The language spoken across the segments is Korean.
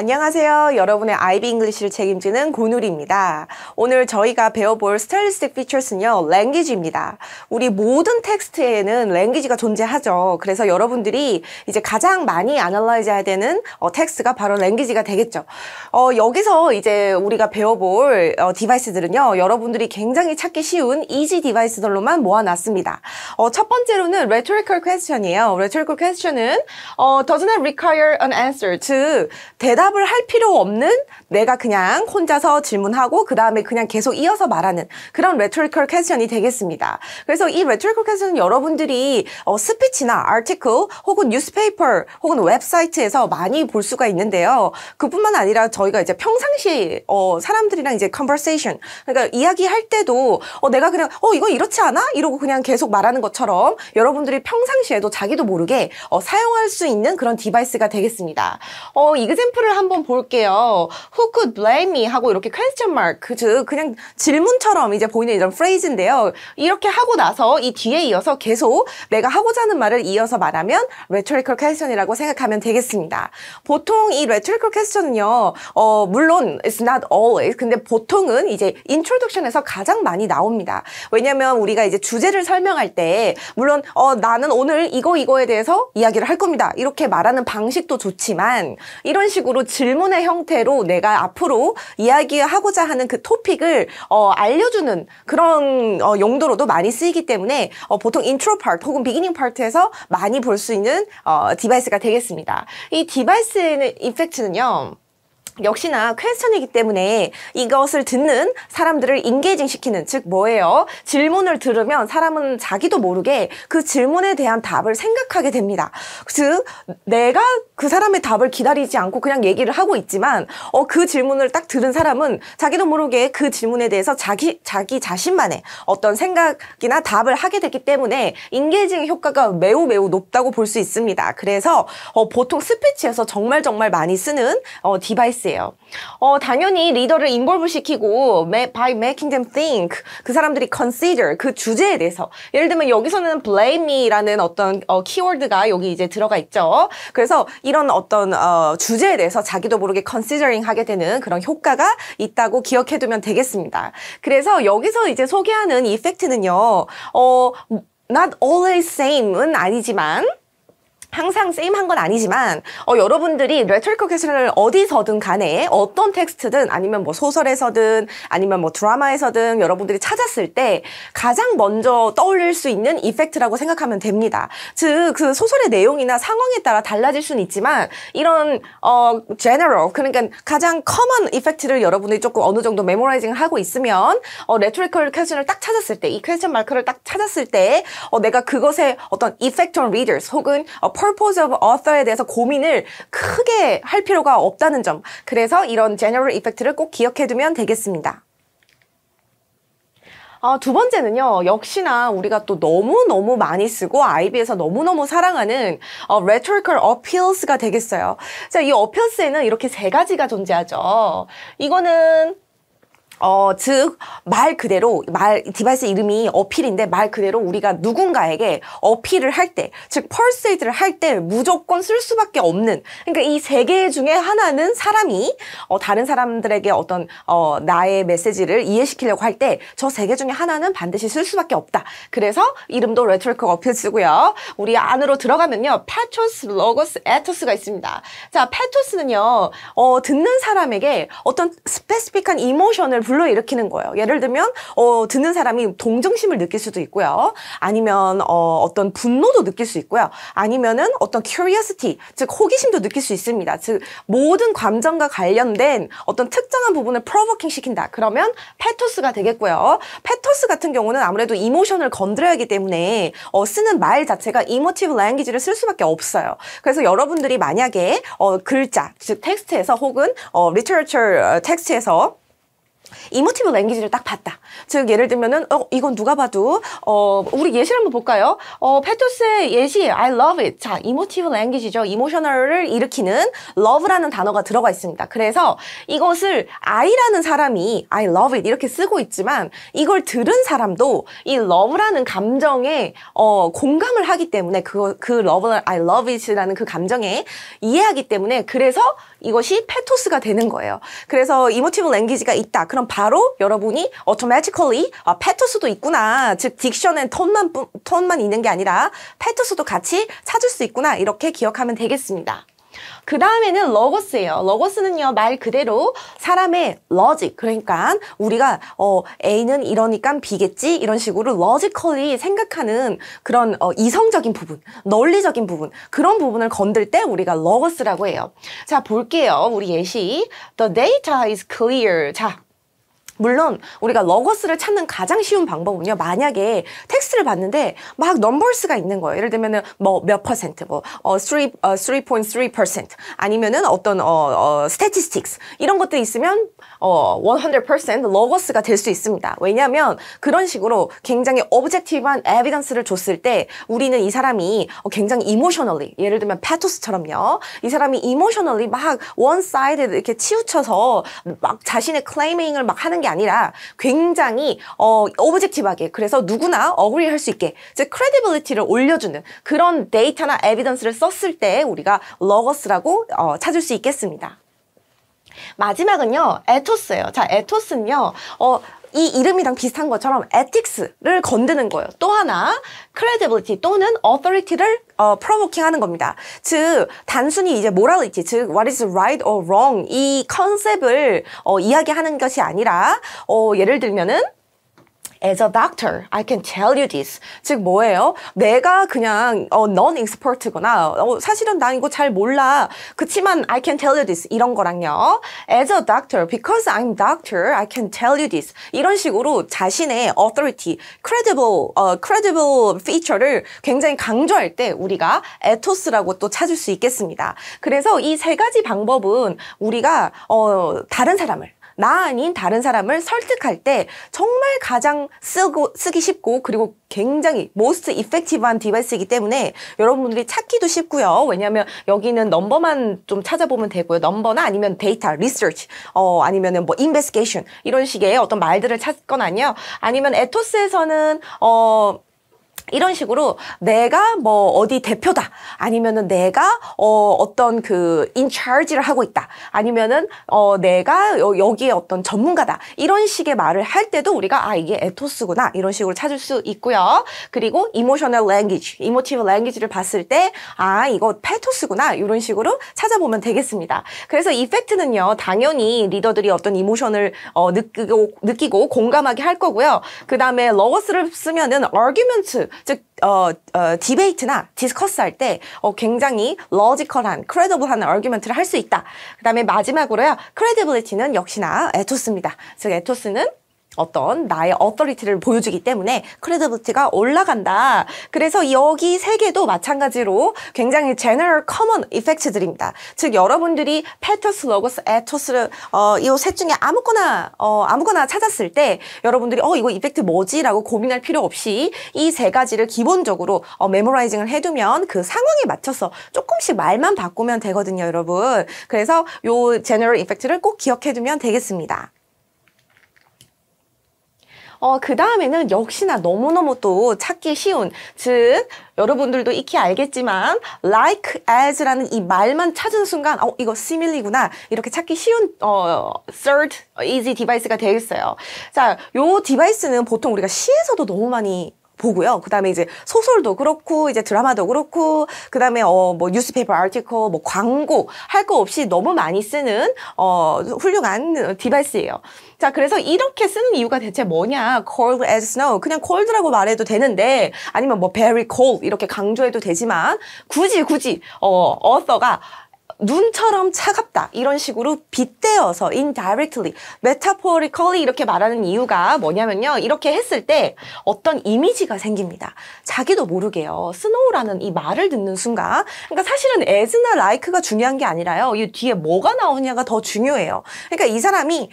안녕하세요. 여러분의 아이비 잉글리시를 책임지는 고누리입니다. 오늘 저희가 배워볼 스타일리스틱 피처스는요. 랭귀지입니다. 우리 모든 텍스트에는 랭귀지가 존재하죠. 그래서 여러분들이 이제 가장 많이 아날라이즈 해야 되는 어, 텍스트가 바로 랭귀지가 되겠죠. 어, 여기서 이제 우리가 배워볼 어, 디바이스들은요. 여러분들이 굉장히 찾기 쉬운 이지 디바이스들로만 모아놨습니다. 어, 첫 번째로는 rhetorical question이에요. rhetorical question은 어, doesn't require an answer. 즉, 대답 대답을 할 필요 없는 내가 그냥 혼자서 질문하고 그 다음에 그냥 계속 이어서 말하는 그런 레토리컬 퀘스천이 되겠습니다. 그래서 이 레토리컬 퀘스천은 여러분들이 어, 스피치나 아티클 혹은 뉴스페이퍼 혹은 웹사이트에서 많이 볼 수가 있는데요. 그뿐만 아니라 저희가 이제 평상시 어, 사람들이랑 이제 컨버세이션 그러니까 이야기할 때도 어, 내가 그냥 어 이거 이렇지 않아? 이러고 그냥 계속 말하는 것처럼 여러분들이 평상시에도 자기도 모르게 어, 사용할 수 있는 그런 디바이스가 되겠습니다. 어, 이그샘플을 한번 볼게요. Who could blame me? 하고 이렇게 question mark 그 즉 그냥 질문처럼 이제 보이는 이런 프레이즈인데요. 이렇게 하고 나서 이 뒤에 이어서 계속 내가 하고자 하는 말을 이어서 말하면 rhetorical question이라고 생각하면 되겠습니다. 보통 이 rhetorical question은요. 어, 물론 it's not always 근데 보통은 이제 introduction에서 가장 많이 나옵니다. 왜냐면 우리가 이제 주제를 설명할 때 물론 어, 나는 오늘 이거 이거에 대해서 이야기를 할 겁니다. 이렇게 말하는 방식도 좋지만 이런 식으로 질문의 형태로 내가 앞으로 이야기하고자 하는 그 토픽을 어, 알려주는 그런 어, 용도로도 많이 쓰이기 때문에 어, 보통 인트로 파트 혹은 비기닝 파트에서 많이 볼 수 있는 어, 디바이스가 되겠습니다. 이 디바이스의 이펙트는요. 역시나 퀘스천이기 때문에 이것을 듣는 사람들을 인게이징시키는 즉 뭐예요? 질문을 들으면 사람은 자기도 모르게 그 질문에 대한 답을 생각하게 됩니다. 즉 내가 그 사람의 답을 기다리지 않고 그냥 얘기를 하고 있지만 어, 그 질문을 딱 들은 사람은 자기도 모르게 그 질문에 대해서 자기 자기 자신만의 어떤 생각이나 답을 하게 되기 때문에 인게이징 효과가 매우 매우 높다고 볼 수 있습니다. 그래서 어, 보통 스피치에서 정말 정말 많이 쓰는 어, 디바이스 케이요 어, 당연히 리더를 인볼브 시키고 by making them think 그 사람들이 consider 그 주제에 대해서 예를 들면 여기서는 blame이라는 어떤 어, 키워드가 여기 이제 들어가 있죠. 그래서 이런 어떤 어, 주제에 대해서 자기도 모르게 considering 하게 되는 그런 효과가 있다고 기억해두면 되겠습니다. 그래서 여기서 이제 소개하는 이펙트는요. 어, not always same은 아니지만 항상 세임한 건 아니지만 어, 여러분들이 레트리컬캐슬을 어디서든 간에 어떤 텍스트든 아니면 뭐 소설에서든 아니면 뭐 드라마에서든 여러분들이 찾았을 때 가장 먼저 떠올릴 수 있는 이펙트라고 생각하면 됩니다. 즉 그 소설의 내용이나 상황에 따라 달라질 수는 있지만 이런 어 제너럴 그러니까 가장 커먼 이펙트를 여러분들이 조금 어느 정도 메모라이징을 하고 있으면 어, 레트리컬캐슬을딱 찾았을 때 이 퀘스천 마크를 딱 찾았을 때 어, 내가 그것에 어떤 이펙트 on r e 혹은 어, purpose of author에 대해서 고민을 크게 할 필요가 없다는 점. 그래서 이런 general effect를 꼭 기억해두면 되겠습니다. 아, 두 번째는요, 역시나 우리가 또 너무너무 많이 쓰고 IB에서 너무너무 사랑하는 어, rhetorical appeals가 되겠어요. 자, 이 appeals에는 이렇게 세 가지가 존재하죠. 이거는 어, 즉, 말 그대로, 말, 디바이스 이름이 어필인데 말 그대로 우리가 누군가에게 어필을 할 때, 즉, 펄세이드를 스할때 무조건 쓸 수밖에 없는, 그러니까 이 세 개 중에 하나는 사람이, 어, 다른 사람들에게 어떤, 어, 나의 메시지를 이해시키려고 할 때, 저 세 개 중에 하나는 반드시 쓸 수밖에 없다. 그래서 이름도 레트리크 어필 쓰고요. 우리 안으로 들어가면요. 패토스 로고스, 에토스가 있습니다. 자, 패토스는요 어, 듣는 사람에게 어떤 스페시픽한 이모션을 불러일으키는 거예요. 예를 들면 어, 듣는 사람이 동정심을 느낄 수도 있고요. 아니면 어, 어떤 분노도 느낄 수 있고요. 아니면은 어떤 curiosity, 즉 호기심도 느낄 수 있습니다. 즉 모든 감정과 관련된 어떤 특정한 부분을 프로버킹 시킨다. 그러면 페토스가 되겠고요. 페토스 같은 경우는 아무래도 이모션을 건드려야 하기 때문에 어, 쓰는 말 자체가 이모티브 랭귀지를 쓸 수밖에 없어요. 그래서 여러분들이 만약에 어, 글자, 즉 텍스트에서 혹은 어, 리터처 어, 텍스트에서 이모티브 랭귀지를 딱 봤다. 즉 예를 들면은 어 이건 누가 봐도 어 우리 예시를 한번 볼까요? 어 페토스의 예시 I love it. 자 이모티브 랭귀지죠. 이모셔널을 일으키는 love라는 단어가 들어가 있습니다. 그래서 이것을 I라는 사람이 I love it 이렇게 쓰고 있지만 이걸 들은 사람도 이 love라는 감정에 어 공감을 하기 때문에 그그 그 love를 I love it라는 그 감정에 이해하기 때문에 그래서 이것이 페토스가 되는 거예요. 그래서 이모티브 랭귀지가 있다. 그럼 바로 여러분이 automatically 아, 페토스도 있구나. 즉 딕션엔 톤만 톤만 있는 게 아니라 페토스도 같이 찾을 수 있구나. 이렇게 기억하면 되겠습니다. 그 다음에는 러거스예요. 러거스는요 말 그대로 사람의 러직 그러니까 우리가 어 A는 이러니까 B겠지 이런 식으로 러지컬리 생각하는 그런 어, 이성적인 부분, 논리적인 부분 그런 부분을 건들 때 우리가 러거스라고 해요. 자 볼게요 우리 예시 The data is clear. 자 물론 우리가 러거스를 찾는 가장 쉬운 방법은요. 만약에 텍스트를 봤는데 막 넘버스가 있는 거예요. 예를 들면은 뭐 몇 퍼센트 뭐어 3, 어, 3.3% 어, 아니면은 어떤 어, 어스 t 티스틱스 이런 것들이 있으면 어100% 러거스가 될 수 있습니다. 왜냐하면 그런 식으로 굉장히 오브젝티브한 에비던스를 줬을 때 우리는 이 사람이 어, 굉장히 이모셔널리 예를 들면 패토스처럼요. 이 사람이 이모셔널리 막 원사이드 이렇게 치우쳐서 막 자신의 클레이밍을 막 하는 게 아니라 굉장히 어, 오브젝티브하게 그래서 누구나 어그리할 수 있게 즉 크레디빌리티를 올려주는 그런 데이터나 에비던스를 썼을 때 우리가 러거스라고 어, 찾을 수 있겠습니다. 마지막은요, 에토스예요. 자, 에토스는요, 어, 이 이름이랑 비슷한 것처럼 ethics를 건드는 거예요. 또 하나 credibility 또는 authority를 어, 프로보킹하는 겁니다. 즉 단순히 이제 morality 즉 what is right or wrong 이 컨셉을 어, 이야기하는 것이 아니라 어, 예를 들면은 As a doctor, I can tell you this. 즉 뭐예요? 내가 그냥 어, non-expert거나 어, 사실은 난 이거 잘 몰라. 그치만 I can tell you this. 이런 거랑요. As a doctor, because I'm doctor, I can tell you this. 이런 식으로 자신의 authority, credible, 어, credible feature를 굉장히 강조할 때 우리가 에토스라고 또 찾을 수 있겠습니다. 그래서 이 세 가지 방법은 우리가 어, 다른 사람을 나 아닌 다른 사람을 설득할 때 정말 가장 쓰고, 쓰기 쉽고 그리고 굉장히 most effective한 디바이스이기 때문에 여러분들이 찾기도 쉽고요. 왜냐하면 여기는 넘버만 좀 찾아보면 되고요. 넘버나 아니면 데이터, 리서치, 어, 아니면 뭐 인베스케이션 이런 식의 어떤 말들을 찾거나요. 아니면 에토스에서는 어, 이런 식으로 내가 뭐 어디 대표다 아니면은 내가 어 어떤 그 인차지를 하고 있다 아니면은 어 내가 여, 기에 어떤 전문가다 이런 식의 말을 할 때도 우리가 아 이게 에토스구나 이런 식으로 찾을 수 있고요 그리고 이모셔널 랭귀지 이모티브 랭귀지를 봤을 때 아 이거 페토스구나 이런 식으로 찾아보면 되겠습니다 그래서 이 팩트는요 당연히 리더들이 어떤 이모션을 어, 느끼고, 느끼고 공감하게 할 거고요 그 다음에 러거스를 쓰면은 argument 즉 어, 어, 디베이트나 디스커스 할 때 어, 굉장히 러지컬한 크레더블한 어규먼트를할 수 있다. 그 다음에 마지막으로요. 크레디빌리티는 역시나 에토스입니다. 즉 에토스는 어떤 나의 어터리티를 보여주기 때문에 크레디블티가 올라간다. 그래서 여기 세 개도 마찬가지로 굉장히 제너럴 커먼 이펙트들입니다. 즉 여러분들이 패터스, 러거스, 에토스를 어, 이셋 중에 아무거나 어, 아무거나 찾았을 때 여러분들이 어 이거 이펙트 뭐지라고 고민할 필요 없이 이 세 가지를 기본적으로 어, 메모라이징을 해두면 그 상황에 맞춰서 조금씩 말만 바꾸면 되거든요, 여러분. 그래서 요 제너럴 이펙트를 꼭 기억해두면 되겠습니다. 어, 그 다음에는 역시나 너무너무 또 찾기 쉬운 즉 여러분들도 익히 알겠지만 like as라는 이 말만 찾은 순간 어 이거 시밀리구나 이렇게 찾기 쉬운 어 third easy 디바이스가 되겠어요 자, 요 디바이스는 보통 우리가 시에서도 너무 많이 보고요. 그다음에 이제 소설도 그렇고 이제 드라마도 그렇고 그다음에 어 뭐 뉴스페이퍼 아티커 뭐 광고 할 거 없이 너무 많이 쓰는 어 훌륭한 디바이스예요. 자, 그래서 이렇게 쓰는 이유가 대체 뭐냐? cold as snow. 그냥 cold라고 말해도 되는데 아니면 뭐 very cold 이렇게 강조해도 되지만 굳이 굳이 어 어서가 눈처럼 차갑다 이런 식으로 빗대어서 indirectly, metaphorically 이렇게 말하는 이유가 뭐냐면요. 이렇게 했을 때 어떤 이미지가 생깁니다. 자기도 모르게요. 스노우라는이 말을 듣는 순간 그러니까 사실은 as나 like가 중요한 게 아니라요. 이 뒤에 뭐가 나오냐가 더 중요해요. 그러니까 이 사람이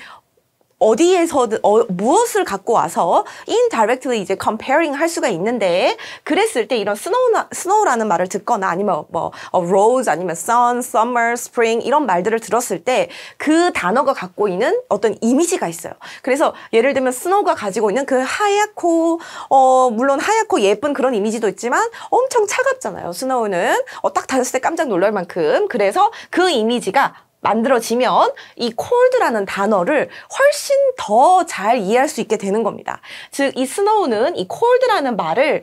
어디에서든 어, 무엇을 갖고 와서 indirectly 이제 comparing 할 수가 있는데 그랬을 때 이런 snow나, snow라는 말을 듣거나 아니면 뭐 어, rose 아니면 sun, summer, spring 이런 말들을 들었을 때 그 단어가 갖고 있는 어떤 이미지가 있어요. 그래서 예를 들면 snow가 가지고 있는 그 하얗고 어 물론 하얗고 예쁜 그런 이미지도 있지만 엄청 차갑잖아요. snow는 어, 딱 닿았을 때 깜짝 놀랄 만큼 그래서 그 이미지가 만들어지면 이 cold라는 단어를 훨씬 더 잘 이해할 수 있게 되는 겁니다. 즉, 이 스노우는 이 cold라는 말을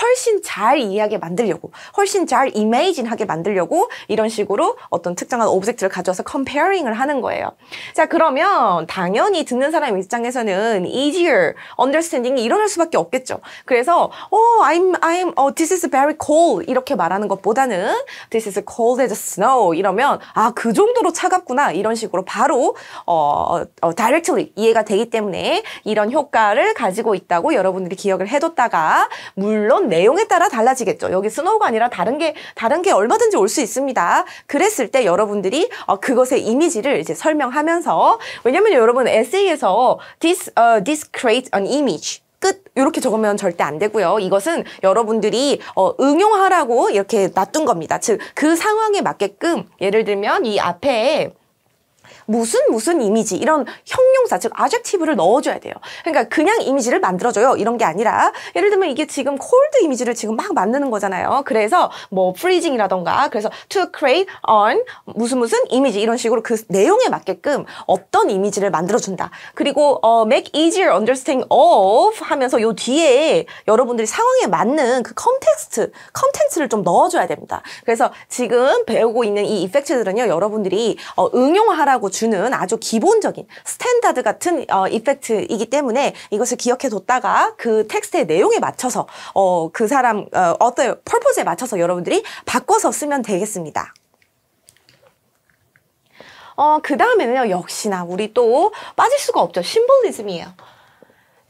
훨씬 잘 이해하게 만들려고 훨씬 잘 이메이진하게 만들려고 이런 식으로 어떤 특정한 오브젝트를 가져와서 컴페어링을 하는 거예요. 자 그러면 당연히 듣는 사람 입장에서는 easier understanding이 일어날 수밖에 없겠죠. 그래서 oh I'm I'm oh this is very cold 이렇게 말하는 것보다는 this is cold as snow 이러면 아 그 정도로 차갑구나 이런 식으로 바로 어, 어 directly 이해가 되기 때문에 이런 효과를 가지고 있다고 여러분들이 기억을 해뒀다가 물론 물론 내용에 따라 달라지겠죠. 여기 스노우가 아니라 다른 게 다른 게 얼마든지 올 수 있습니다. 그랬을 때 여러분들이 어, 그것의 이미지를 이제 설명하면서 왜냐면 여러분 에세이에서 this uh, this create an image 끝 이렇게 적으면 절대 안 되고요. 이것은 여러분들이 어, 응용하라고 이렇게 놔둔 겁니다. 즉 그 상황에 맞게끔 예를 들면 이 앞에 무슨 무슨 이미지 이런 형용사 즉 아젝티브를 넣어줘야 돼요. 그러니까 그냥 이미지를 만들어줘요 이런 게 아니라 예를 들면 이게 지금 콜드 이미지를 지금 막 만드는 거잖아요. 그래서 뭐 프리징이라던가 그래서 to create on 무슨 무슨 이미지 이런 식으로 그 내용에 맞게끔 어떤 이미지를 만들어준다. 그리고 어, make easier understanding of 하면서 요 뒤에 여러분들이 상황에 맞는 그 컨텍스트 컨텐츠를 좀 넣어줘야 됩니다. 그래서 지금 배우고 있는 이 이펙트들은요 여러분들이 어, 응용하라고 주 주는 아주 기본적인 스탠다드 같은 어, 이펙트이기 때문에 이것을 기억해뒀다가 그 텍스트의 내용에 맞춰서 어, 그 사람 어, 어떤 펄포즈에 맞춰서 여러분들이 바꿔서 쓰면 되겠습니다. 어, 그 다음에는요, 역시나 우리 또 빠질 수가 없죠. 심볼리즘이에요.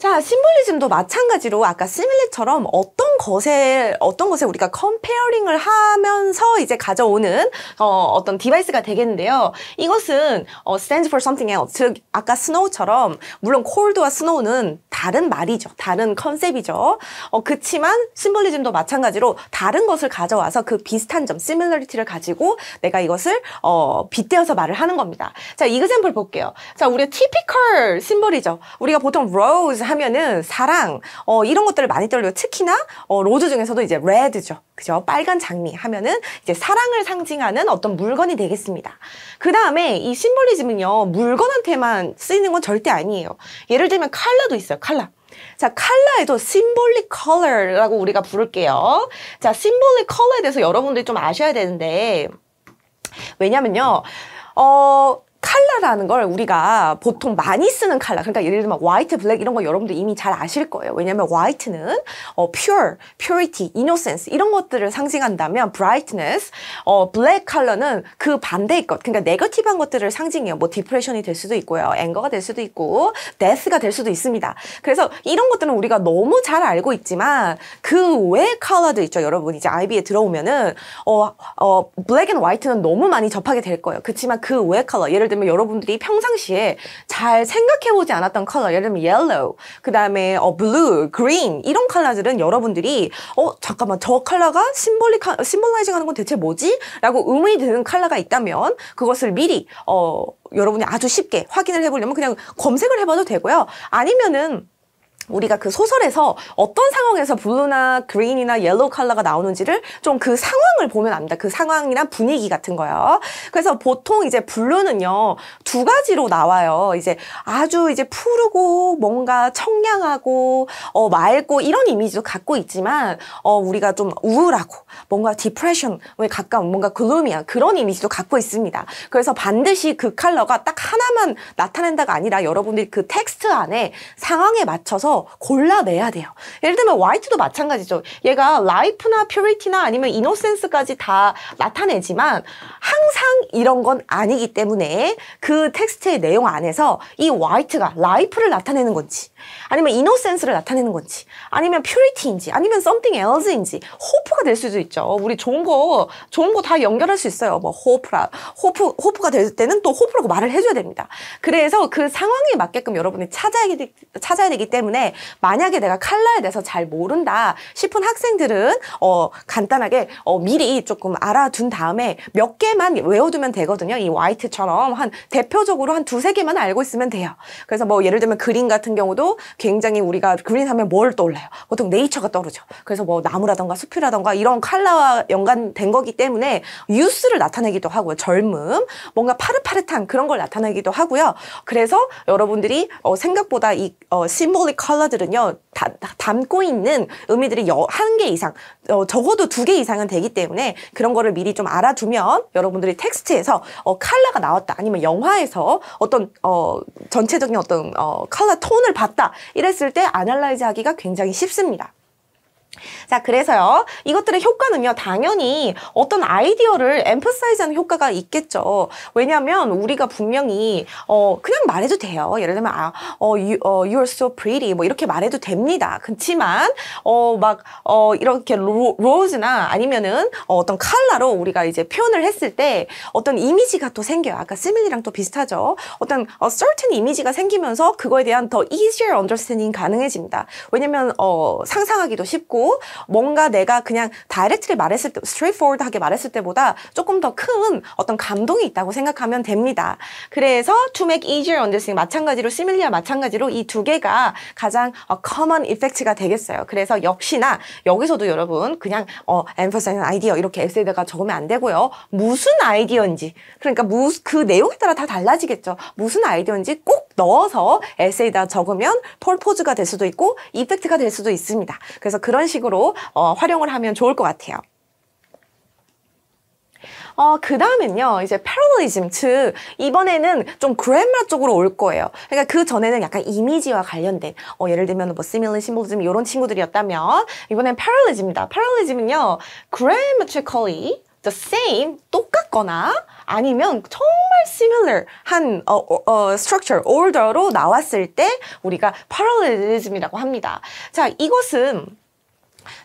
자, 심볼리즘도 마찬가지로 아까 시밀리처럼 어떤 것에 어떤 것에 우리가 컴페어링을 하면서 이제 가져오는 어, 어떤 디바이스가 되겠는데요. 이것은 어, stands for something else. 즉 아까 스노우처럼 물론 콜드와스노우는 다른 말이죠. 다른 컨셉이죠. 어, 그치만 심볼리즘도 마찬가지로 다른 것을 가져와서 그 비슷한 점, 시 i m 리티를 가지고 내가 이것을 어, 빗대어서 말을 하는 겁니다. 자, example 볼게요. 자, 우리의 typical 심볼이죠. 우리가 보통 rose 하면은 사랑 어, 이런 것들을 많이 떠올려요. 특히나 어, 로즈 중에서도 이제 레드죠. 그죠? 빨간 장미 하면은 이제 사랑을 상징하는 어떤 물건이 되겠습니다. 그 다음에 이 심볼리즘은요 물건한테만 쓰이는 건 절대 아니에요. 예를 들면 칼라도 있어요. 칼라. 자, 칼라에도 symbolic color라고 우리가 부를게요. 자, symbolic color에 대해서 여러분들이 좀 아셔야 되는데, 왜냐면요, 어, 칼라라는 걸 우리가 보통 많이 쓰는 칼라 그러니까 예를 들면 화이트 블랙 이런 거 여러분들 이미 잘 아실 거예요 왜냐면 화이트는 어, pure, purity, innocence 이런 것들을 상징한다면 brightness 어, 블랙 컬러는 그 반대의 것 그러니까 네거티브한 것들을 상징해요 뭐 디프레션이 될 수도 있고요 앵거가 될 수도 있고 데스가 될 수도 있습니다 그래서 이런 것들은 우리가 너무 잘 알고 있지만 그외 컬러들 있죠 여러분 이제 아이비에 들어오면은 어, 어, 블랙 앤 화이트는 너무 많이 접하게 될 거예요 그렇지만 그외 컬러 예를 들면 여러분들이 평상시에 잘 생각해보지 않았던 컬러, 예를 들면 yellow, 그 다음에 어, blue, green 이런 컬러들은 여러분들이 어 잠깐만 저 컬러가 심볼카 심볼라이징하는 건 대체 뭐지? 라고 의문이 드는 컬러가 있다면 그것을 미리 어 여러분이 아주 쉽게 확인을 해보려면 그냥 검색을 해봐도 되고요. 아니면은 우리가 그 소설에서 어떤 상황에서 블루나 그린이나 옐로우 컬러가 나오는지를 좀 그 상황을 보면 압니다. 그상황이랑 분위기 같은 거요. 그래서 보통 이제 블루는요 두 가지로 나와요. 이제 아주 이제 푸르고 뭔가 청량하고 어, 맑고 이런 이미지도 갖고 있지만 어, 우리가 좀 우울하고 뭔가 디프레션에 가까운 뭔가 글루미한 그런 이미지도 갖고 있습니다. 그래서 반드시 그 컬러가 딱 하나만 나타낸다가 아니라 여러분들이 그 텍스트 안에 상황에 맞춰서 골라내야 돼요. 예를 들면 화이트도 마찬가지죠. 얘가 라이프나 퓨리티나 아니면 이노센스까지 다 나타내지만 항상 이런 건 아니기 때문에 그 텍스트의 내용 안에서 이 화이트가 라이프를 나타내는 건지 아니면 이노센스를 나타내는 건지 아니면 퓨리티인지 아니면 썸띵 m e t 인지 호프가 될 수도 있죠. 우리 좋은 거 좋은 거 다 연결할 수 있어요. 뭐 호프라 호프 호프가 될 때는 또 호프라고 말을 해줘야 됩니다. 그래서 그 상황에 맞게끔 여러분이 찾아야 찾아야 되기 때문에 때문에 만약에 내가 칼라에 대해서 잘 모른다 싶은 학생들은 어, 간단하게 어, 미리 조금 알아둔 다음에 몇 개만 외워두면 되거든요. 이 화이트처럼 한 대표적으로 한 두세 개만 알고 있으면 돼요. 그래서 뭐 예를 들면 그린 같은 경우도 굉장히 우리가 그린 하면 뭘 떠올라요? 보통 네이처가 떠오르죠. 그래서 뭐 나무라던가 숲이라던가 이런 칼라와 연관된 거기 때문에 유스를 나타내기도 하고요. 젊음, 뭔가 파릇파릇한 그런 걸 나타내기도 하고요. 그래서 여러분들이 어, 생각보다 이 어, 심볼릭 컬러들은요 다, 담고 있는 의미들이 한 개 이상 어, 적어도 두 개 이상은 되기 때문에 그런 거를 미리 좀 알아두면 여러분들이 텍스트에서 어, 컬러가 나왔다 아니면 영화에서 어떤 어, 전체적인 어떤 어, 컬러 톤을 봤다 이랬을 때 아날라이즈 하기가 굉장히 쉽습니다. 자 그래서요 이것들의 효과는요 당연히 어떤 아이디어를 엠프사이즈하는 효과가 있겠죠 왜냐하면 우리가 분명히 어 그냥 말해도 돼요 예를 들면 아, 어, you, 어, you're so pretty 뭐 이렇게 말해도 됩니다 그렇지만 어막어 어, 이렇게 로, 즈나 아니면은 어, 떤 컬러로 우리가 이제 표현을 했을 때 어떤 이미지가 또 생겨요 아까 시밀이랑 또 비슷하죠 어떤 어, certain 이미지가 생기면서 그거에 대한 더 easier understanding 가능해집니다 왜냐면 어 상상하기도 쉽고 뭔가 내가 그냥 다이렉트리 말했을 때, 스트레이트포워드하게 말했을 때보다 조금 더 큰 어떤 감동이 있다고 생각하면 됩니다. 그래서 to make easier understanding 마찬가지로 시밀리아 마찬가지로 이 두 개가 가장 어, common effect가 되겠어요. 그래서 역시나 여기서도 여러분 그냥 어, emphasize 아이디어 이렇게 에세이드가 적으면 안 되고요. 무슨 아이디어인지 그러니까 무, 그 내용에 따라 다 달라지겠죠. 무슨 아이디어인지 꼭 넣어서 에세이다 적으면 폴포즈가 될 수도 있고 이펙트가 될 수도 있습니다. 그래서 그런 식으로 어, 활용을 하면 좋을 것 같아요. 어, 그 다음은요, 이제 패러널리즘, 즉, 이번에는 좀 그래마 쪽으로 올 거예요. 그러니까 그 전에는 약간 이미지와 관련된, 어, 예를 들면 뭐, 시밀리, 심볼리즘, 이런 친구들이었다면, 이번엔 패러널리즘이다. 패러널리즘은요, 그래마티컬리, the same 똑같거나 아니면 정말 similar한 어, 어, structure, order로 나왔을 때 우리가 parallelism이라고 합니다. 자, 이것은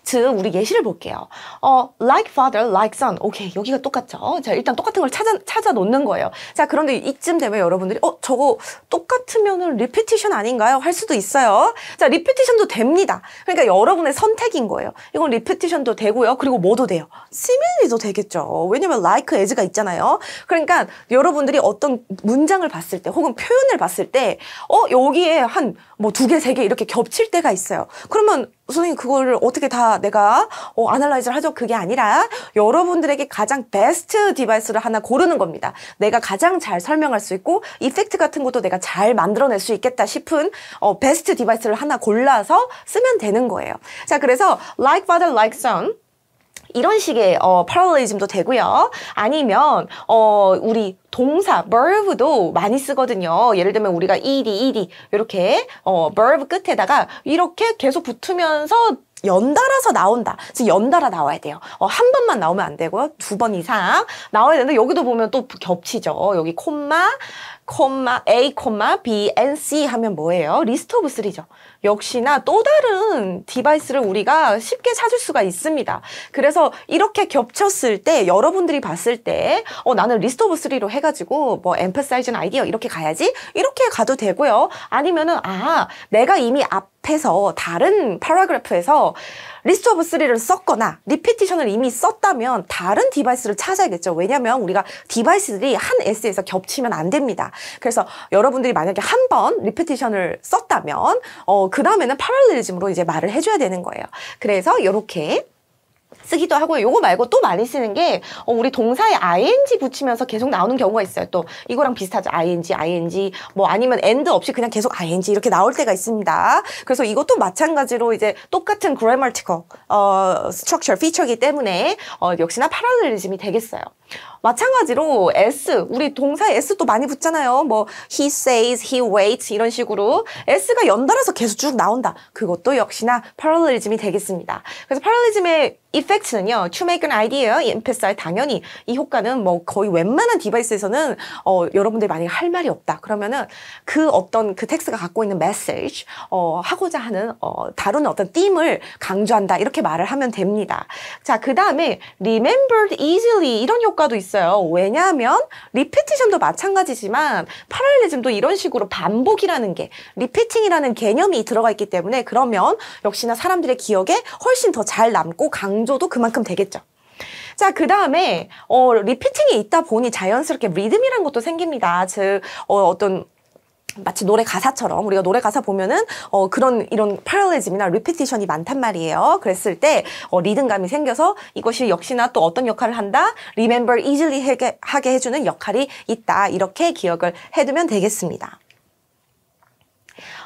즉 우리 예시를 볼게요. 어, like father, like son. 오케이 여기가 똑같죠. 자 일단 똑같은 걸 찾아 찾아 놓는 거예요. 자 그런데 이쯤 되면 여러분들이 어 저거 똑같으면은 리피티션 아닌가요? 할 수도 있어요. 자 리피티션도 됩니다. 그러니까 여러분의 선택인 거예요. 이건 리피티션도 되고요. 그리고 뭐도 돼요. 시밀리도 되겠죠. 왜냐면 like as가 있잖아요. 그러니까 여러분들이 어떤 문장을 봤을 때 혹은 표현을 봤을 때 어 여기에 한 뭐 두 개 세 개 이렇게 겹칠 때가 있어요. 그러면 선생님 그거를 어떻게 이렇게 다 내가 어, 아날라이즈를 하죠. 그게 아니라 여러분들에게 가장 베스트 디바이스를 하나 고르는 겁니다. 내가 가장 잘 설명할 수 있고 이펙트 같은 것도 내가 잘 만들어낼 수 있겠다 싶은 어, 베스트 디바이스를 하나 골라서 쓰면 되는 거예요. 자, 그래서 like father, like son 이런 식의 어, 패럴리즘도 되고요. 아니면 어, 우리 동사 verb도 많이 쓰거든요. 예를 들면 우리가 ed, ed 이렇게 어, verb 끝에다가 이렇게 계속 붙으면서 연달아서 나온다. 그래서 연달아 나와야 돼요. 어, 한 번만 나오면 안 되고요. 두 번 이상 나와야 되는데 여기도 보면 또 겹치죠. 여기 콤마 콤마 A, 콤마 B, N, C 하면 뭐예요? 리스트 오브 리죠 역시나 또 다른 디바이스를 우리가 쉽게 찾을 수가 있습니다. 그래서 이렇게 겹쳤을 때 여러분들이 봤을 때 어, 나는 리스트 오브 리로 해가지고 뭐 엠퍼사이즈는 아이디어 이렇게 가야지 이렇게 가도 되고요. 아니면은 아 내가 이미 앞에서 다른 파라그래프에서 리스트 오브 쓰리를 썼거나 리피티션을 이미 썼다면 다른 디바이스를 찾아야겠죠. 왜냐면 우리가 디바이스들이 한에세에서 겹치면 안 됩니다. 그래서 여러분들이 만약에 한 번 리피티션을 썼다면 어, 그 다음에는 파랄레리즘으로 이제 말을 해줘야 되는 거예요. 그래서 이렇게 쓰기도 하고요. 요거 말고 또 많이 쓰는 게 어, 우리 동사에 ing 붙이면서 계속 나오는 경우가 있어요. 또 이거랑 비슷하죠. ing, ing 뭐 아니면 and 없이 그냥 계속 ing 이렇게 나올 때가 있습니다. 그래서 이것도 마찬가지로 이제 똑같은 grammatical 어, structure, feature이기 때문에 어, 역시나 parallelism이 되겠어요. 마찬가지로 S, 우리 동사에 S도 많이 붙잖아요. 뭐 he says, he waits 이런 식으로 S가 연달아서 계속 쭉 나온다. 그것도 역시나 parallelism이 되겠습니다. 그래서 parallelism의 effect는요. to make an idea, emphasize 당연히 이 효과는 뭐 거의 웬만한 디바이스에서는 어, 여러분들이 만약에 할 말이 없다. 그러면은 그 어떤 그텍스가 갖고 있는 메시지, 어, 하고자 하는 어, 다른 어떤 띠임을 강조한다. 이렇게 말을 하면 됩니다. 자, 그 다음에 remembered easily 이런 효과 효과도 있어요. 왜냐하면 리피티션도 마찬가지지만 파랄리즘도 이런 식으로 반복이라는 게 리피팅이라는 개념이 들어가 있기 때문에 그러면 역시나 사람들의 기억에 훨씬 더 잘 남고 강조도 그만큼 되겠죠. 자, 그 다음에, 어, 리피팅이 있다 보니 자연스럽게 리듬이란 것도 생깁니다. 즉, 어, 어떤 마치 노래 가사처럼 우리가 노래 가사 보면은 어, 그런 이런 패럴리즘이나 리피티션이 많단 말이에요. 그랬을 때 어, 리듬감이 생겨서 이것이 역시나 또 어떤 역할을 한다? remember easily 하게, 하게 해주는 역할이 있다. 이렇게 기억을 해두면 되겠습니다.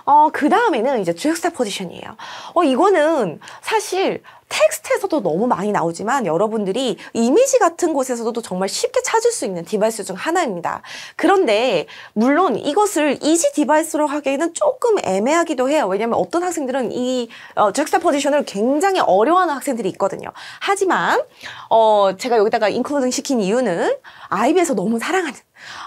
어, 그 다음에는 이제 주역사 포지션이에요. 어, 이거는 사실 텍스트에서도 너무 많이 나오지만 여러분들이 이미지 같은 곳에서도 정말 쉽게 찾을 수 있는 디바이스 중 하나입니다. 그런데 물론 이것을 이지 디바이스로 하기에는 조금 애매하기도 해요. 왜냐하면 어떤 학생들은 이 어, 잭스타포지션을 굉장히 어려워하는 학생들이 있거든요. 하지만 어, 제가 여기다가 인클루딩 시킨 이유는 아이비에서 너무 사랑하는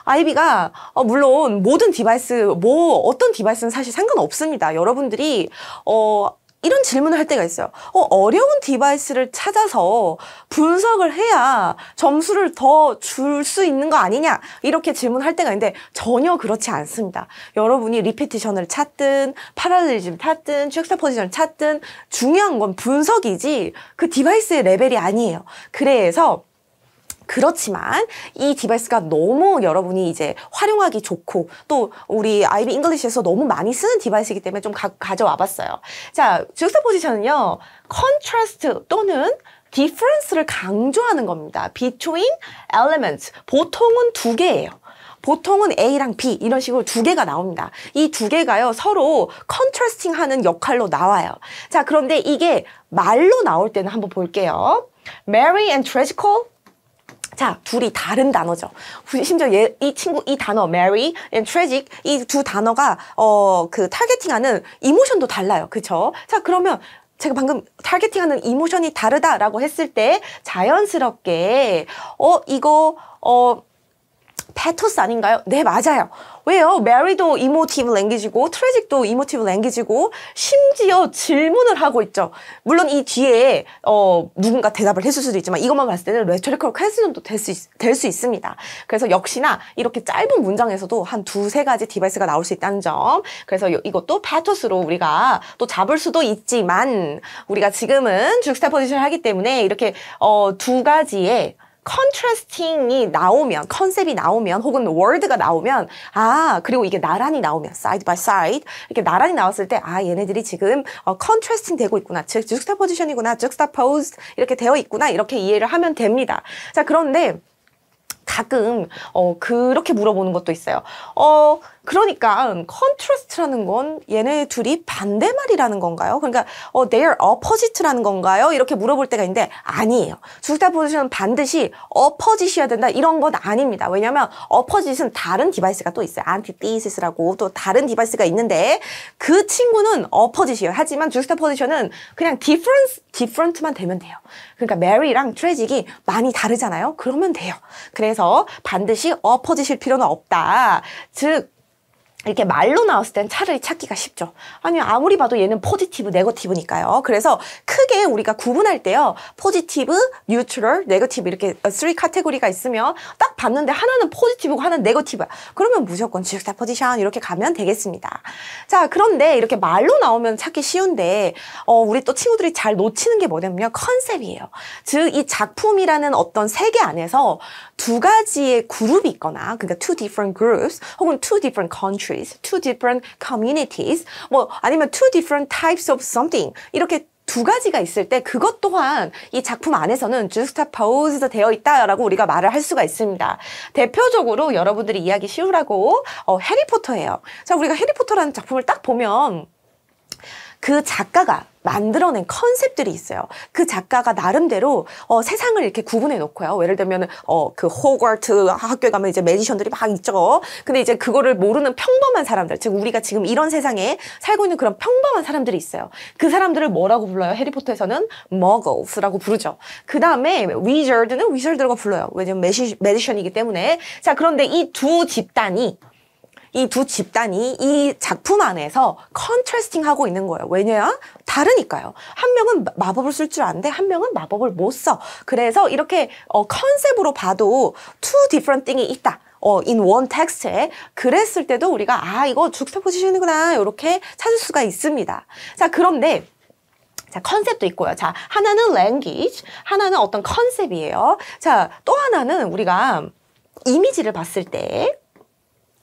아이비가 어, 물론 모든 디바이스 뭐 어떤 디바이스는 사실 상관없습니다. 여러분들이 어 이런 질문을 할 때가 있어요. 어, 려운 디바이스를 찾아서 분석을 해야 점수를 더 줄 수 있는 거 아니냐 이렇게 질문할 때가 있는데 전혀 그렇지 않습니다. 여러분이 리피티션을 찾든 파라리즘 찾든 슈퍼포지션을 찾든 중요한 건 분석이지 그 디바이스의 레벨이 아니에요. 그래서 그렇지만 이 디바이스가 너무 여러분이 이제 활용하기 좋고 또 우리 아이비 잉글리시에서 너무 많이 쓰는 디바이스이기 때문에 좀 가, 져와 봤어요. 자, 주스 포지션은요. 컨트라스트 또는 디퍼런스를 강조하는 겁니다. between elements. 보통은 두 개예요. 보통은 A랑 B 이런 식으로 두 개가 나옵니다. 이 두 개가요 서로 컨트라스팅하는 역할로 나와요. 자 그런데 이게 말로 나올 때는 한번 볼게요. Merry and tragical 자, 둘이 다른 단어죠. 심지어 얘, 이 친구 이 단어 marry and tragic 이 두 단어가 어 그 타겟팅하는 이모션도 달라요. 그렇죠? 자, 그러면 제가 방금 타겟팅하는 이모션이 다르다라고 했을 때 자연스럽게 어 이거 어 페토스 아닌가요? 네, 맞아요. 왜요? 메리도 이모티브 랭귀지고 트레직도 이모티브 랭귀지고 심지어 질문을 하고 있죠. 물론 이 뒤에 어, 누군가 대답을 했을 수도 있지만 이것만 봤을 때는 레토리컬 퀘스천도 될수 될 수 있습니다. 그래서 역시나 이렇게 짧은 문장에서도 한 두세 가지 디바이스가 나올 수 있다는 점. 그래서 이것도 패토스로 우리가 또 잡을 수도 있지만 우리가 지금은 죽스타포지션을 하기 때문에 이렇게 어, 두 가지의 컨트라스팅이 나오면 컨셉이 나오면 혹은 월드가 나오면 아 그리고 이게 나란히 나오면 사이드 바이 사이드 이렇게 나란히 나왔을 때 아 얘네들이 지금 어, 컨트라스팅 되고 있구나 즉 즉스타포지션이구나 즉스타포즈 이렇게 되어 있구나 이렇게 이해를 하면 됩니다 자 그런데 가끔 어, 그렇게 물어보는 것도 있어요. 어, 그러니까 컨트라스트라는 건 얘네 둘이 반대말이라는 건가요? 그러니까 어, they're opposite라는 건가요? 이렇게 물어볼 때가 있는데 아니에요. 주스타 포지션은 반드시 opposite이어야 된다 이런 건 아닙니다. 왜냐하면 opposite은 다른 디바이스가 또 있어요. antithesis라고 또 다른 디바이스가 있는데 그 친구는 opposite이에요. 하지만 주스타 포지션은 그냥 difference, different만 되면 돼요. 그러니까 메리랑 트레직이 많이 다르잖아요. 그러면 돼요. 그래서 반드시 엎어지실 필요는 없다. 즉 이렇게 말로 나왔을 땐 차라리 찾기가 쉽죠. 아니 아무리 봐도 얘는 포지티브, 네거티브니까요. 그래서 크게 우리가 구분할 때요. 포지티브, 뉴트럴, 네거티브 이렇게 쓰리 카테고리가 있으면 딱 봤는데 하나는 포지티브고 하나는 네거티브야. 그러면 무조건 지식사 포지션 이렇게 가면 되겠습니다. 자 그런데 이렇게 말로 나오면 찾기 쉬운데 어, 우리 또 친구들이 잘 놓치는 게뭐냐면 컨셉이에요. 즉 이 작품이라는 어떤 세계 안에서 두 가지의 그룹이 있거나 그러니까 two different groups 혹은 two different countries countries, two different communities, 뭐 아니면 two different types of something 이렇게 두 가지가 있을 때 그것 또한 이 작품 안에서는 주스타파우즈 되어 있다라고 우리가 말을 할 수가 있습니다. 대표적으로 여러분들이 이야기 쉬우라고 어, 해리포터예요. 자, 우리가 해리포터라는 작품을 딱 보면 그 작가가 만들어낸 컨셉들이 있어요. 그 작가가 나름대로 어, 세상을 이렇게 구분해 놓고요. 예를 들면 어, 그 호그와트 학교에 가면 이제 매지션들이 막 있죠. 근데 이제 그거를 모르는 평범한 사람들, 즉 우리가 지금 이런 세상에 살고 있는 그런 평범한 사람들이 있어요. 그 사람들을 뭐라고 불러요? 해리포터에서는 머글스라고 부르죠. 그 다음에 위저드는 위저드라고 불러요. 왜냐면 매지, 매지션이기 때문에. 자 그런데 이 두 집단이 이두 집단이 이 작품 안에서 컨트레스팅 하고 있는 거예요. 왜냐? 다르니까요. 한 명은 마법을 쓸 줄 아는데 한 명은 마법을 못 써. 그래서 이렇게 어, 컨셉으로 봐도 two different thing이 있다. 어, in one 텍스트에 그랬을 때도 우리가 아 이거 주 x t a p 이구나 이렇게 찾을 수가 있습니다. 자 그런데 자, 컨셉도 있고요. 자, 하나는 language, 하나는 어떤 컨셉이에요. 자, 또 하나는 우리가 이미지를 봤을 때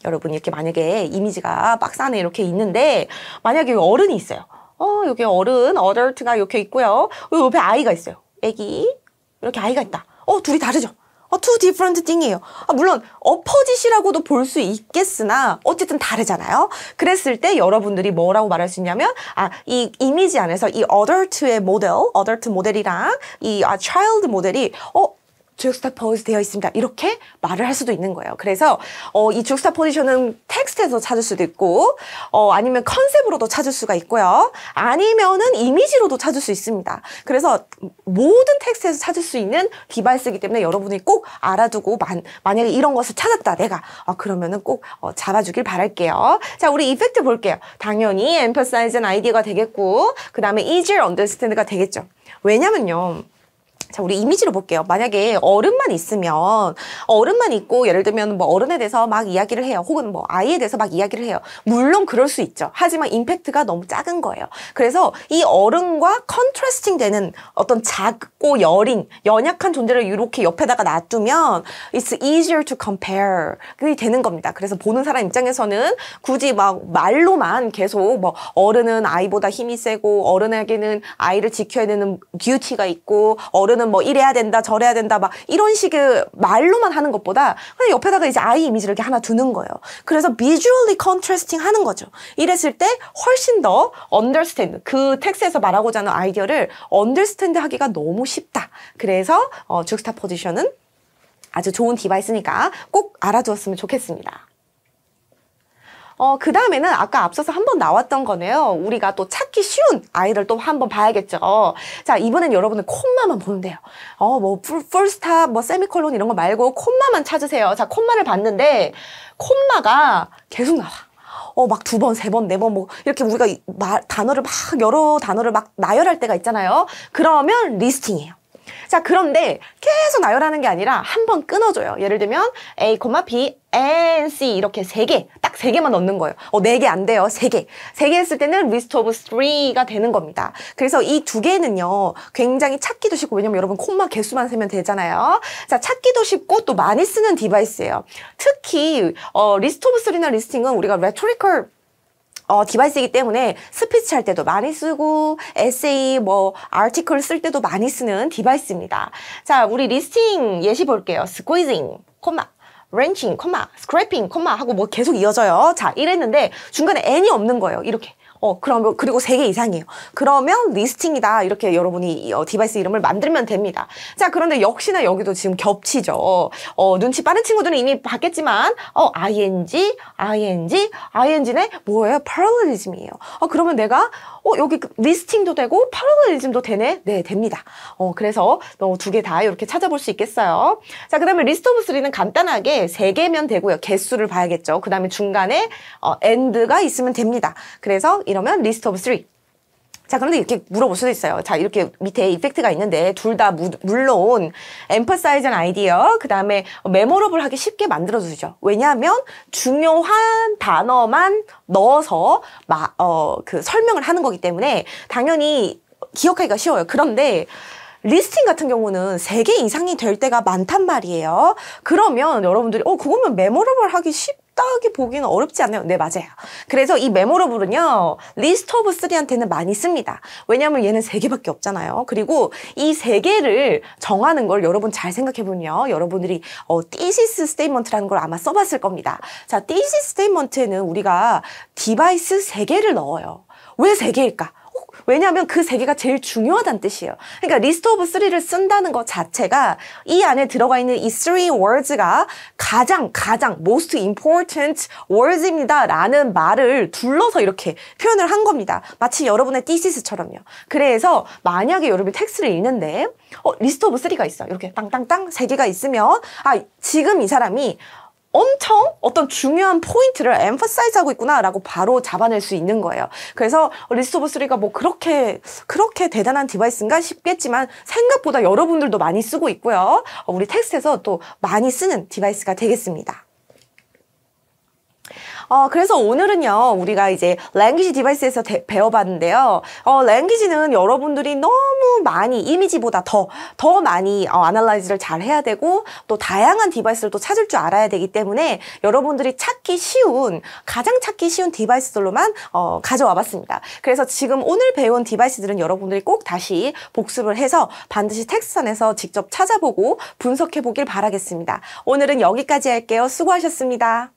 여러분 이렇게 만약에 이미지가 박스 안에 이렇게 있는데 만약에 어른이 있어요. 어 여기 어른, 어덜트가 이렇게 있고요. 여기 옆에 아이가 있어요. 애기 이렇게 아이가 있다. 어 둘이 다르죠. 어, two different thing이에요. 아, 물론 엎어짓이라고도 볼 수 있겠으나 어쨌든 다르잖아요. 그랬을 때 여러분들이 뭐라고 말할 수 있냐면 아, 이 이미지 안에서 이 adult의 모델, adult 모델이랑 이 아, child 모델이 어, 주역스타 버즈 되어 있습니다. 이렇게 말을 할 수도 있는 거예요. 그래서 어, 이 주역스타 포지션은 텍스트에서 찾을 수도 있고 어, 아니면 컨셉으로도 찾을 수가 있고요. 아니면은 이미지로도 찾을 수 있습니다. 그래서 모든 텍스트에서 찾을 수 있는 디바이스이기 때문에 여러분이 꼭 알아두고 만, 만약에 이런 것을 찾았다 내가 아, 그러면은 꼭 어, 잡아주길 바랄게요. 자 우리 이펙트 볼게요. 당연히 앰퍼사이즈는 아이디가 되겠고 그 다음에 이즈 s i 스탠드가 되겠죠. 왜냐면요. 자, 우리 이미지로 볼게요. 만약에 어른만 있으면 어른만 있고 예를 들면 뭐 어른에 대해서 막 이야기를 해요. 혹은 뭐 아이에 대해서 막 이야기를 해요. 물론 그럴 수 있죠. 하지만 임팩트가 너무 작은 거예요. 그래서 이 어른과 컨트라스팅 되는 어떤 작고 여린 연약한 존재를 이렇게 옆에다가 놔두면 it's easier to compare 그게 되는 겁니다. 그래서 보는 사람 입장에서는 굳이 막 말로만 계속 뭐 어른은 아이보다 힘이 세고 어른에게는 아이를 지켜야 되는 듀티가 있고 어른은 저는 뭐 이래야 된다 저래야 된다 막 이런 식의 말로만 하는 것보다 그냥 옆에다가 이제 아이 이미지를 이렇게 하나 두는 거예요. 그래서 비주얼리 컨트레스팅 하는 거죠. 이랬을 때 훨씬 더 언더스탠드 그텍스에서 말하고자 하는 아이디어를 언더스탠드 하기가 너무 쉽다. 그래서 어, 죽스타 포지션은 아주 좋은 디바이스니까 꼭 알아두었으면 좋겠습니다. 어, 그 다음에는 아까 앞서서 한 번 나왔던 거네요. 우리가 또 찾기 쉬운 아이들 또 한 번 봐야겠죠. 자, 이번엔 여러분은 콤마만 보면 돼요. 어, 뭐, 풀, 풀스타, 뭐, 세미콜론 이런 거 말고 콤마만 찾으세요. 자, 콤마를 봤는데, 콤마가 계속 나와. 어, 막 두 번, 세 번, 네 번, 뭐, 이렇게 우리가 말, 단어를 막, 여러 단어를 막 나열할 때가 있잖아요. 그러면 리스팅이에요. 자, 그런데 계속 나열하는 게 아니라 한 번 끊어줘요. 예를 들면 A, B, and C 이렇게 세 개, 딱 세 개만 넣는 거예요. 어, 네 개 안 돼요. 세 개. 세 개 했을 때는 리스트 오브 3가 되는 겁니다. 그래서 이 두 개는요, 굉장히 찾기도 쉽고, 왜냐면 여러분 콤마 개수만 세면 되잖아요. 자, 찾기도 쉽고 또 많이 쓰는 디바이스예요. 특히, 어, 리스트 오브 3나 리스팅은 우리가 레토리컬 어, 디바이스이기 때문에 스피치 할 때도 많이 쓰고 에세이 뭐 아티클 쓸 때도 많이 쓰는 디바이스입니다. 자, 우리 리스팅 예시 볼게요. 스 q u e e 콤마, 렌칭, 콤마, 스크래핑, 콤마 하고 뭐 계속 이어져요. 자, 이랬는데 중간에 n이 없는 거예요. 이렇게. 어, 그러면, 그리고 세 개 이상이에요. 그러면 리스팅이다. 이렇게 여러분이 어, 디바이스 이름을 만들면 됩니다. 자, 그런데 역시나 여기도 지금 겹치죠. 어, 눈치 빠른 친구들은 이미 봤겠지만, 어, ing, ing, ing네 뭐예요? parallelism이에요. 어, 그러면 내가 어, 여기 그 리스팅도 되고 파라널리즘도 되네? 네, 됩니다. 어, 그래서 어, 두 개 다 이렇게 찾아볼 수 있겠어요. 자, 그 다음에 리스트 오브 쓰리는 간단하게 세개면 되고요. 개수를 봐야겠죠. 그 다음에 중간에 어, a 드가 있으면 됩니다. 그래서 이러면 리스트 오브 쓰리. 자, 그런데 이렇게 물어볼 수도 있어요. 자, 이렇게 밑에 이펙트가 있는데 둘 다 물론 엠퍼사이즈한 아이디어, 그 다음에 메모러블하기 쉽게 만들어주죠. 왜냐하면 중요한 단어만 넣어서 마, 어, 그 설명을 하는 거기 때문에 당연히 기억하기가 쉬워요. 그런데 리스팅 같은 경우는 세 개 이상이 될 때가 많단 말이에요. 그러면 여러분들이 어 그거면 메모러블 하기 쉽 적당하게 보기는 어렵지 않아요. 네, 맞아요. 그래서 이 메모러블은요. 리스트 오브 쓰리한테는 많이 씁니다. 왜냐하면 얘는 세개밖에 없잖아요. 그리고 이 세개를 정하는 걸 여러분 잘 생각해보면요. 여러분들이 어, thesis statement라는 걸 아마 써봤을 겁니다. 자, thesis statement에는 우리가 디바이스 세개를 넣어요. 왜세개일까 왜냐하면 그 세 개가 제일 중요하다는 뜻이에요. 그러니까 리스트 오브 리를 쓴다는 것 자체가 이 안에 들어가 있는 이 3 words가 가장 가장 most important words입니다. 라는 말을 둘러서 이렇게 표현을 한 겁니다. 마치 여러분의 thesis처럼요. 그래서 만약에 여러분이 텍스를 읽는데 어, 리스트 오브 리가 있어. 이렇게 땅땅땅 세 개가 있으면 아, 지금 이 사람이 엄청 어떤 중요한 포인트를 엠퍼사이즈하고 있구나라고 바로 잡아낼 수 있는 거예요. 그래서 리스트 오브 3가 뭐 그렇게 그렇게 대단한 디바이스인가 싶겠지만 생각보다 여러분들도 많이 쓰고 있고요. 우리 텍스트에서 또 많이 쓰는 디바이스가 되겠습니다. 어, 그래서 오늘은요, 우리가 이제 랭귀지 디바이스에서 대, 배워봤는데요. 어, 랭귀지는 여러분들이 너무 많이, 이미지보다 더, 더 많이 어, 아날라이즈를 잘 해야 되고, 또 다양한 디바이스를 또 찾을 줄 알아야 되기 때문에 여러분들이 찾기 쉬운, 가장 찾기 쉬운 디바이스들로만 어, 가져와 봤습니다. 그래서 지금 오늘 배운 디바이스들은 여러분들이 꼭 다시 복습을 해서 반드시 텍스산에서 직접 찾아보고 분석해 보길 바라겠습니다. 오늘은 여기까지 할게요. 수고하셨습니다.